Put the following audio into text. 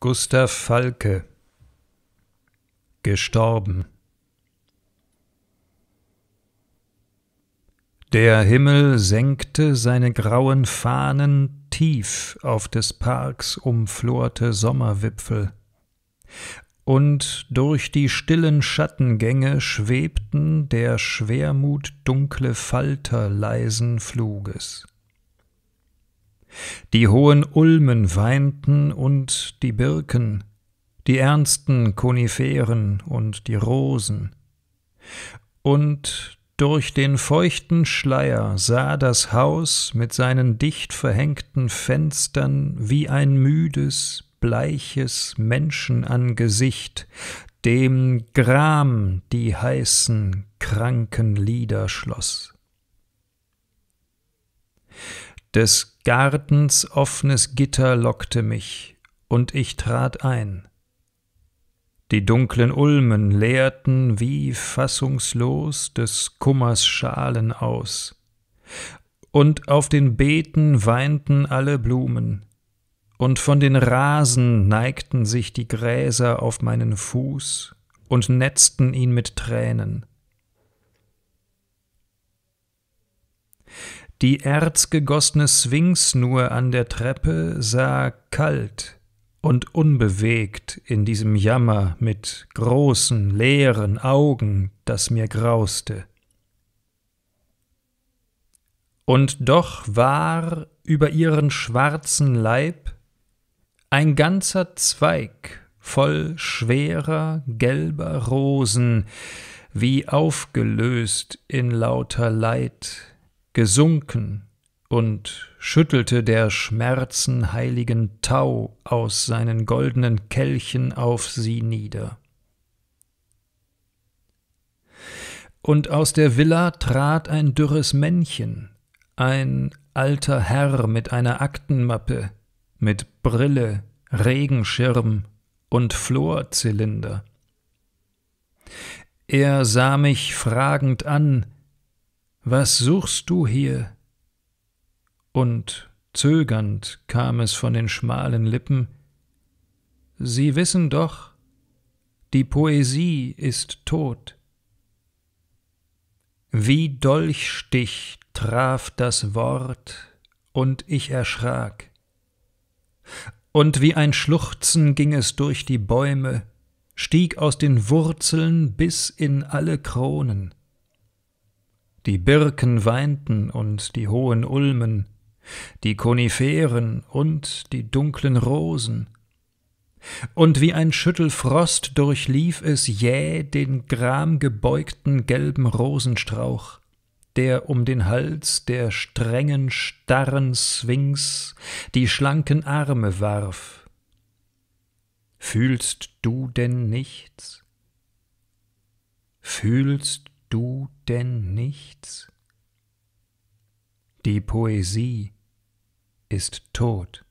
Gustav Falke Gestorben Der Himmel senkte seine grauen Fahnen tief auf des Parks umflorte Sommerwipfel, und durch die stillen Schattengänge schwebten der Schwermut dunkle Falter leisen Fluges. Die hohen Ulmen weinten und die Birken, die ernsten Koniferen und die Rosen. Und durch den feuchten Schleier sah das Haus mit seinen dicht verhängten Fenstern wie ein müdes, bleiches Menschenangesicht, dem Gram die heißen, kranken Lieder schloss. Des Gartens offnes Gitter lockte mich, und ich trat ein. Die dunklen Ulmen leerten wie fassungslos des Kummers Schalen aus, und auf den Beeten weinten alle Blumen, und von den Rasen neigten sich die Gräser auf meinen Fuß und netzten ihn mit Tränen. Die erzgegossene Sphinx nur an der Treppe sah kalt und unbewegt in diesem Jammer mit großen, leeren Augen, das mir grauste. Und doch war über ihren schwarzen Leib ein ganzer Zweig voll schwerer gelber Rosen, wie aufgelöst in lauter Leid gesunken und schüttelte der Schmerzen heiligen Tau aus seinen goldenen Kelchen auf sie nieder. Und aus der Villa trat ein dürres Männchen, ein alter Herr mit einer Aktenmappe, mit Brille, Regenschirm und Florzylinder. Er sah mich fragend an, was suchst du hier? Und zögernd kam es von den schmalen Lippen Sie wissen doch, die Poesie ist tot. Wie Dolchstich traf das Wort, und ich erschrak. Und wie ein Schluchzen ging es durch die Bäume, stieg aus den Wurzeln bis in alle Kronen. Die Birken weinten und die hohen Ulmen, die Koniferen und die dunklen Rosen. Und wie ein Schüttelfrost durchlief es jäh den gramgebeugten gelben Rosenstrauch, der um den Hals der strengen, starren Sphinx die schlanken Arme warf. Fühlst du denn nichts? Fühlst du denn nichts? Die Poesie ist tot.